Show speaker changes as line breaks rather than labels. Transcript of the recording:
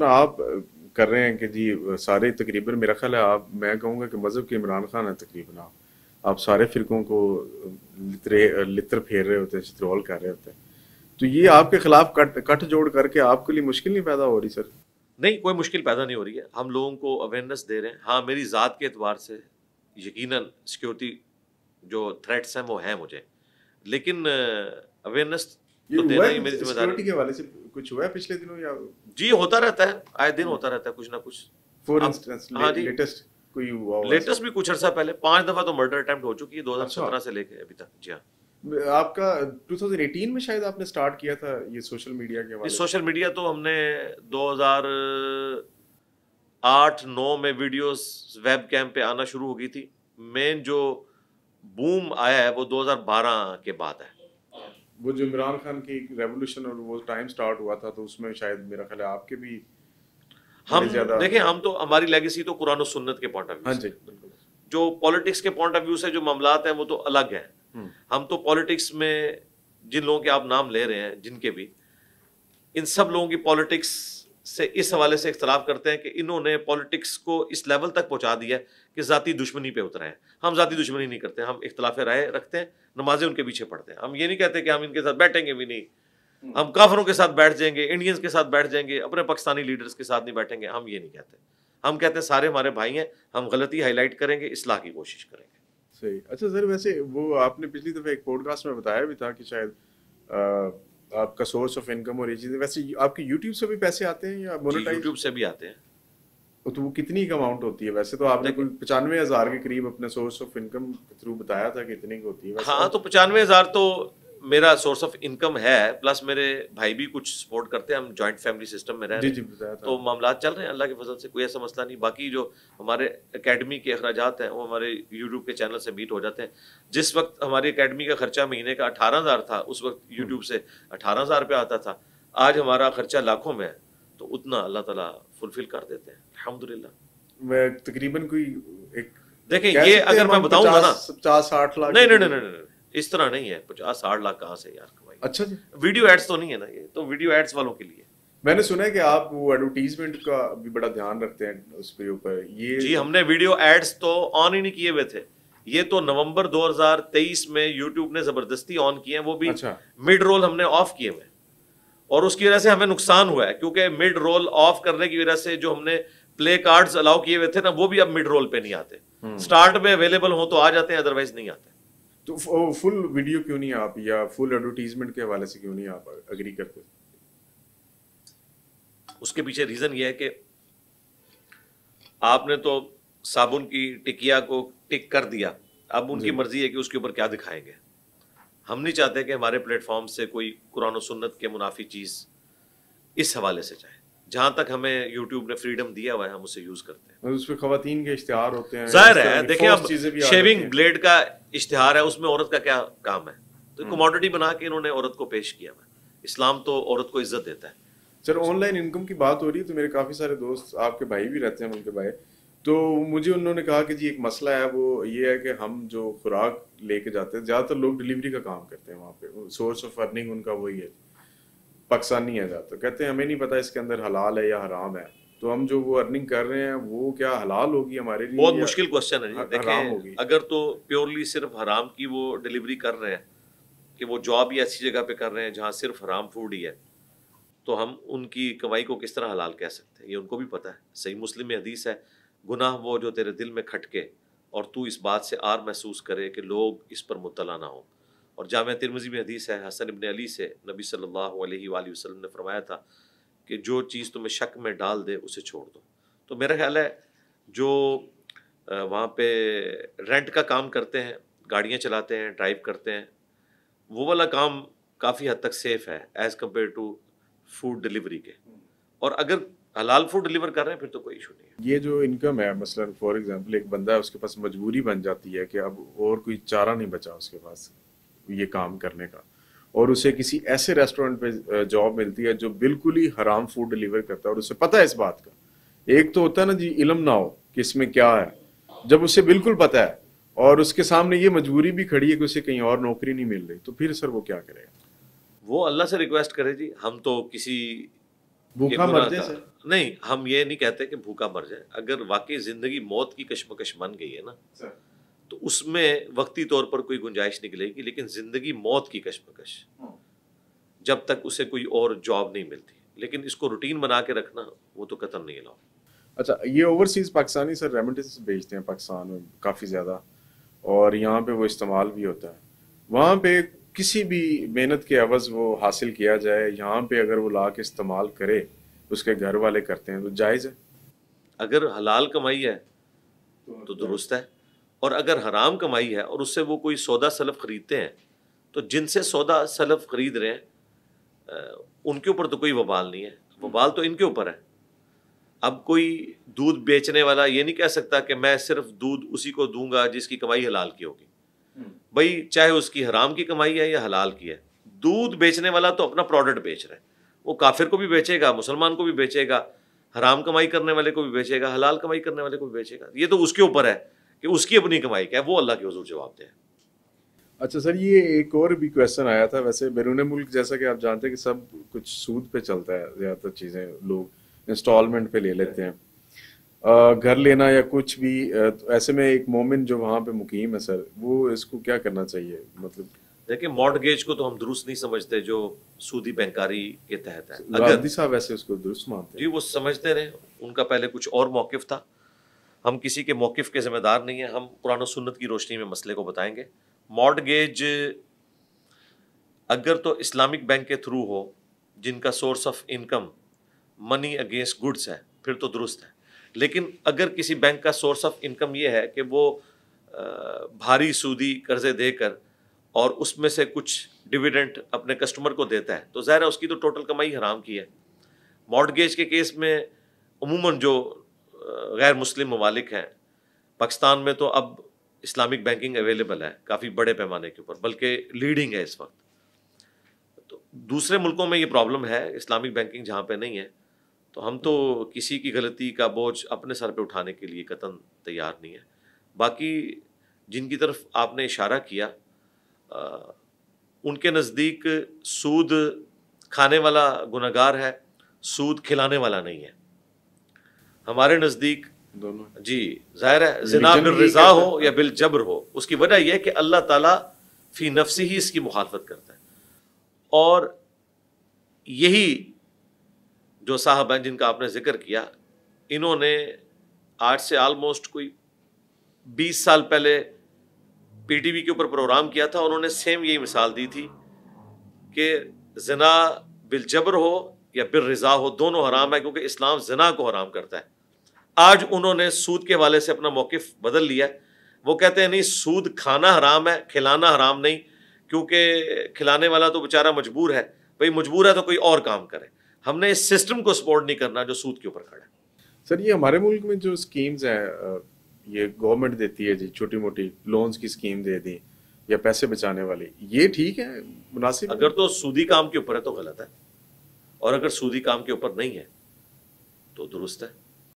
आप कर रहे हैं कि जी सारे तकरीबन मेरा ख्याल है आप मैं कहूँगा कि मज़हब के इमरान खान है तकरीबन आप आप सारे फिरकों को लित्रे लित्र फेर रहे होते हैं चित्रोल कर रहे होते हैं तो ये हाँ। आपके खिलाफ कट कट जोड़ करके आपके लिए मुश्किल नहीं पैदा हो रही सर
नहीं कोई मुश्किल पैदा नहीं हो रही है हम लोगों को अवेयरनेस दे रहे हैं हाँ मेरी ज़ात के अतबार से यकीन सिक्योरिटी जो थ्रेट्स हैं वो हैं मुझे लेकिन अवेयरनेस तो जी होता रहता है आए दिन होता
रहता है कुछ ना कुछ लेटेस्ट हाँ भी कुछ अर्सा
पहले पांच दफा तो मर्डर अटेम्प्ट हो चुकी है अच्छा। से लेके अभी तक जी हाँ
आपका 2018 में शायद आपने स्टार्ट किया था ये सोशल मीडिया के वाले
सोशल मीडिया तो हमने 2008-9 में वीडियोस वेब कैम पे आना शुरू हो गई थी मेन जो बूम आया है वो 2012 के बाद है
वो जो इमरान खान की रेवोल्यूशन और वो टाइम स्टार्ट हुआ था तो उसमें शायद मेरा ख्याल है आपके भी हम देखें हम
तो हमारी लेगेसी तो कुरान सुन्नत के पॉइंट ऑफ व्यू हाँ जी जो पॉलिटिक्स के पॉइंट ऑफ व्यू से जो मामला हैं वो तो अलग हैं हम्म। हम तो पॉलिटिक्स में जिन लोगों के आप नाम ले रहे हैं जिनके भी इन सब लोगों की पॉलिटिक्स से इस हवाले से इख्तलाफ करते हैं कि इन्होंने पॉलिटिक्स को इस लेवल तक पहुंचा दिया है कि ज़ाती दुश्मनी पे उतरे हैं हम ज़ाती दुश्मनी नहीं करते हम इख्तलाफ राय रखते हैं नमाजें उनके पीछे पढ़ते हैं हम ये नहीं कहते कि हम इनके साथ बैठेंगे भी नहीं हम्म। हम काफरों के साथ बैठ जाएंगे इंडियंस के साथ बैठ जाएंगे अपने पाकिस्तानी लीडर्स के साथ नहीं बैठेंगे हम ये नहीं कहते हम कहते हैं सारे हमारे भाई हैं हम गलती हाईलाइट करेंगे इसलाह की
कोशिश करेंगे सही अच्छा सर वैसे वो आपने पिछली दफ़े एक पॉडकास्ट में बताया भी था कि शायद आपका सोर्स ऑफ इनकम और ये चीज़ें वैसे आपके यूट्यूब से भी पैसे आते हैं या मोनेटाइज यूट्यूब से भी आते हैं तो वो कितनी अमाउंट होती है वैसे तो आपने कोई पचानवे हजार के करीब अपने सोर्स ऑफ इनकम के थ्रू बताया था कि इतनी होती है हाँ तो
पचानवे हजार तो मेरा सोर्स ऑफ इनकम है प्लस मेरे भाई भी कुछ सपोर्ट करते हैं हम जॉइंट फैमिली सिस्टम में रह रहे हैं तो मामला चल रहे हैं अल्लाह के फजल से कोई ऐसा मसला नहीं बाकी जो हमारे अकेडमी के अखराज हैं वो हमारे यूट्यूब के चैनल से मीट हो जाते हैं जिस वक्त हमारी अकेडमी का खर्चा महीने का अठारह हज़ार था उस वक्त यूट्यूब हम्म। से अठारह हज़ार आता था आज हमारा खर्चा लाखों में है तो उतना अल्लाह तला फुलफिल कर देते हैं अलहमदिल्ला
तकरीबन कोई एक देखें ये अगर मैं बताऊंगा ना पचास साठ लाख नहीं नहीं नहीं
नहीं इस तरह नहीं है पचास साठ लाख कहाँ से यार कमाई अच्छा जी वीडियो एड्स तो नहीं है ना ये तो वीडियो एड्स वालों के लिए
मैंने सुना है कि आप वो एडवर्टीजमेंट का भी बड़ा ध्यान रखते हैं उसके ऊपर ये जी हमने
वीडियो एड्स तो ऑन ही नहीं किए हुए थे ये तो नवंबर 2023 में यूट्यूब ने जबरदस्ती ऑन किए हैं वो भी अच्छा। मिड रोल हमने ऑफ किए हुए और उसकी वजह से हमें नुकसान हुआ है क्योंकि मिड रोल ऑफ करने की वजह से जो हमने प्ले कार्ड्स अलाउ किए हुए थे ना वो भी अब मिड रोल पे नहीं आते स्टार्ट हम्म। में अवेलेबल हो तो आ जाते हैं अदरवाइज नहीं आते
तो फुल वीडियो क्यों नहीं आप या फुल एडवर्टीजमेंट के हवाले से क्यों नहीं आप अग्री करते उसके पीछे रीजन
ये है कि आपने तो साबुन की टिकिया को टिक कर दिया अब उनकी मर्जी है कि उसके ऊपर क्या दिखाएंगे हम नहीं चाहते कि हमारे प्लेटफॉर्म से कोई कुरान सुन्नत के मुनाफी चीज़ इस हवाले से जाए जहाँ तक हमें यूट्यूब ने फ्रीडम दिया हुआ है हम उसे यूज करते
हैं उस पर खातन के इश्तेहार होते हैं जाहिर है देखिए अब शेविंग
ब्लेड का इश्तेहार है उसमें औरत का क्या काम है तो कमोडिटी हम्म। बना के इन्होंने औरत को पेश किया हुआ इस्लाम तो औरत को इज्जत देता है
सर ऑनलाइन इनकम की बात हो रही है तो मेरे काफ़ी सारे दोस्त आपके भाई भी रहते हैं उनके भाई तो मुझे उन्होंने कहा कि जी एक मसला है वो ये है कि हम जो खुराक लेके जाते हैं ज़्यादातर लोग डिलीवरी का काम करते हैं वहाँ पे सोर्स ऑफ अर्निंग उनका वही है पाकिस्तानी है तो कहते हैं हमें नहीं पता इसके अंदर हलाल है या हराम है तो हम जो वो अर्निंग कर रहे हैं वो क्या हलाल होगी हमारे लिए बहुत मुश्किल
क्वेश्चन है हराम होगी अगर तो प्योरली सिर्फ हराम की वो डिलीवरी कर रहे हैं कि वो जॉब ही ऐसी जगह पे कर रहे हैं जहाँ सिर्फ हराम फूड ही है तो हम उनकी कमाई को किस तरह हलाल कह सकते हैं ये उनको भी पता है सही मुस्लिम में हदीस है गुनाह वो जो तेरे दिल में खटके और तू इस बात से आर महसूस करे कि लोग इस पर मुतला ना हों और जाम तिरमजी में हदीस है हसन इबन अली से नबी सल्लल्लाहु अलैहि वसल्लम ने फरमाया था कि जो चीज़ तुम्हें शक में डाल दे उसे छोड़ दो तो मेरा ख्याल है जो वहाँ पे रेंट का काम करते हैं गाड़ियाँ चलाते हैं ड्राइव करते हैं वो वाला काम काफ़ी हद तक सेफ़ है as compared to food delivery के और अगर हलाल फूड डिलीवर कर रहे हैं फिर तो कोई इशू नहीं
है ये जो इनकम है मसलन फॉर एग्जांपल एक बंदा है उसके पास मजबूरी बन जाती है कि अब और कोई चारा नहीं बचा उसके पास ये काम करने का और उसे किसी ऐसे रेस्टोरेंट पे जॉब मिलती है जो बिल्कुल ही हराम फूड डिलीवर करता है और उसे पता है इस बात का एक तो होता है ना जी इलम ना हो कि इसमें क्या है जब उसे बिल्कुल पता है और उसके सामने ये मजबूरी भी खड़ी है कि उसे कहीं और नौकरी नहीं मिल रही तो फिर सर वो क्या करेगा
वो अल्लाह से रिक्वेस्ट करे जी हम तो किसी
भूखा मर जाए
नहीं हम ये नहीं कहते कि भूखा मर जाए अगर वाकई जिंदगी मौत की कश्मकश बन गई है ना सर। तो उसमें वक्ती तौर पर कोई गुंजाइश निकलेगी लेकिन ज़िंदगी मौत की कशमकश हम्म। जब तक उसे कोई और जॉब नहीं मिलती लेकिन इसको रूटीन बना के रखना वो तो
कतन नहीं अलाउ अच्छा ये ओवरसीज़ पाकिस्तानी सर रेमिडीज भेजते हैं पाकिस्तान में काफ़ी ज़्यादा और यहाँ पे वो इस्तेमाल भी होता है वहाँ पे किसी भी मेहनत के अवज़ वो हासिल किया जाए यहाँ पे अगर वो ला के इस्तेमाल करे उसके घर वाले करते हैं तो जायज़ है अगर
हलाल कमाई है तो, तो दुरुस्त है और अगर हराम कमाई है और उससे वो कोई सौदा सलफ ख़रीदते हैं तो जिनसे सौदा सलफ ख़रीद रहे हैं उनके ऊपर तो कोई वबाल नहीं है हम्म। वबाल तो इनके ऊपर है अब कोई दूध बेचने वाला ये नहीं कह सकता कि मैं सिर्फ दूध उसी को दूंगा जिसकी कमाई हलाल की होगी हम्म। भाई चाहे उसकी हराम की कमाई है या हलाल की है दूध बेचने वाला तो अपना प्रोडक्ट बेच रहा है वो काफिर को भी बेचेगा मुसलमान को भी बेचेगा हराम कमाई करने वाले को भी बेचेगा हलाल कमाई करने वाले को भी बेचेगा ये तो उसके ऊपर है कि उसकी अपनी कमाई क्या है वो अल्लाह के हजूर जवाब दें
अच्छा सर ये एक और भी क्वेश्चन आया था वैसे बैरून मुल्क जैसा कि आप जानते हैं कि सब कुछ सूद पे चलता है ज़्यादातर चीज़ें लोग इंस्टॉलमेंट पे ले लेते हैं घर लेना या कुछ भी तो ऐसे में एक मोमिन जो वहाँ पे मुकीम है सर वो इसको क्या करना चाहिए मतलब
देखिए मॉडगेज को तो हम दुरुस्त नहीं समझते जो सूदी बैंकारी के तहत है अगर
वैसे उसको दुरुस्त मानते
जी वो समझते रहे उनका पहले कुछ और मौकफ था हम किसी के मौक़ के ज़िम्मेदार नहीं हैं हम कुरान सुन्नत की रोशनी में मसले को बताएंगे मॉडगेज अगर तो इस्लामिक बैंक के थ्रू हो जिनका source of income money against goods है फिर तो दुरुस्त है लेकिन अगर किसी बैंक का सोर्स ऑफ इनकम ये है कि वो भारी सूदी कर्जे देकर और उसमें से कुछ डिविडेंट अपने कस्टमर को देता है तो ज़ाहिर है उसकी तो टोटल कमाई हराम की है मॉडगेज के केस में अमूमन जो गैर मुस्लिम ममालिक हैं पाकिस्तान में तो अब इस्लामिक बैंकिंग अवेलेबल है काफ़ी बड़े पैमाने के ऊपर बल्कि लीडिंग है इस वक्त तो दूसरे मुल्कों में ये प्रॉब्लम है इस्लामिक बैंकिंग जहाँ पे नहीं है तो हम तो किसी की गलती का बोझ अपने सर पे उठाने के लिए कतन तैयार नहीं है बाकी जिनकी तरफ आपने इशारा किया आ, उनके नज़दीक सूद खाने वाला गुनागार है सूद खिलाने वाला नहीं है हमारे नज़दीक दोनों जी जाहिर है जिना बिल रजा हो या बिल जबर हो उसकी वजह यह कि अल्लाह ताला फी नफसी ही इसकी मुखालफत करता है और यही जो साहब हैं जिनका आपने जिक्र किया इन्होंने आज से आलमोस्ट कोई बीस साल पहले पीटीवी के ऊपर प्रोग्राम किया था उन्होंने सेम यही मिसाल दी थी कि जना जबर हो या बिर रज़ा हो दोनों हराम है क्योंकि इस्लाम जना को हराम करता है आज उन्होंने सूद के हवाले से अपना मौकफ बदल लिया है वो कहते हैं नहीं सूद खाना हराम है खिलाना हराम नहीं क्योंकि खिलाने वाला तो बेचारा मजबूर है भाई मजबूर है तो कोई और काम करे हमने इस सिस्टम को सपोर्ट नहीं करना जो सूद के ऊपर
खड़ा है सर ये हमारे मुल्क में जो स्कीम्स हैं ये गवर्नमेंट देती है जी छोटी मोटी लोन्स की स्कीम दे दी या पैसे बचाने वाली ये ठीक है मुनासिब अगर तो
सूदी काम के ऊपर है तो गलत है और अगर सूदी काम के ऊपर नहीं है तो दुरुस्त है